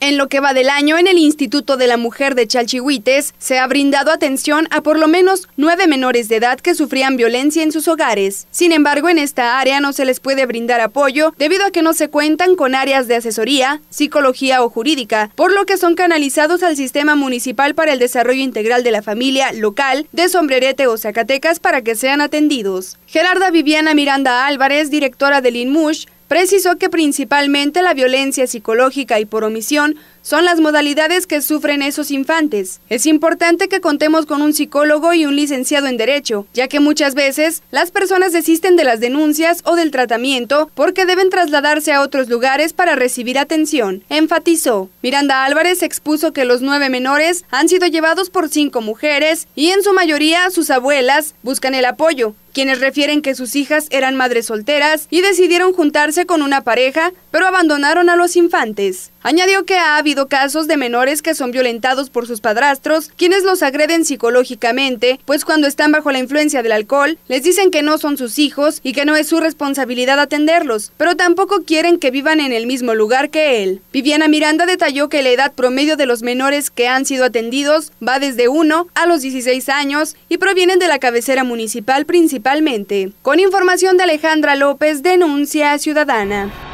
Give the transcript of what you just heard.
En lo que va del año, en el Instituto de la Mujer de Chalchihuites se ha brindado atención a por lo menos nueve menores de edad que sufrían violencia en sus hogares. Sin embargo, en esta área no se les puede brindar apoyo debido a que no se cuentan con áreas de asesoría, psicología o jurídica, por lo que son canalizados al Sistema Municipal para el Desarrollo Integral de la Familia local de Sombrerete o Zacatecas para que sean atendidos. Gerarda Viviana Miranda Álvarez, directora del INMUSH, precisó que principalmente la violencia psicológica y por omisión son las modalidades que sufren esos infantes. Es importante que contemos con un psicólogo y un licenciado en Derecho, ya que muchas veces las personas desisten de las denuncias o del tratamiento porque deben trasladarse a otros lugares para recibir atención, enfatizó. Miranda Álvarez expuso que los nueve menores han sido llevados por cinco mujeres y en su mayoría sus abuelas buscan el apoyo, quienes refieren que sus hijas eran madres solteras y decidieron juntarse con una pareja, pero abandonaron a los infantes. Añadió que ha habido casos de menores que son violentados por sus padrastros, quienes los agreden psicológicamente, pues cuando están bajo la influencia del alcohol, les dicen que no son sus hijos y que no es su responsabilidad atenderlos, pero tampoco quieren que vivan en el mismo lugar que él. Viviana Miranda detalló que la edad promedio de los menores que han sido atendidos va desde 1 a los 16 años y provienen de la cabecera municipal principalmente. Con información de Alejandra López, denuncia ciudadana.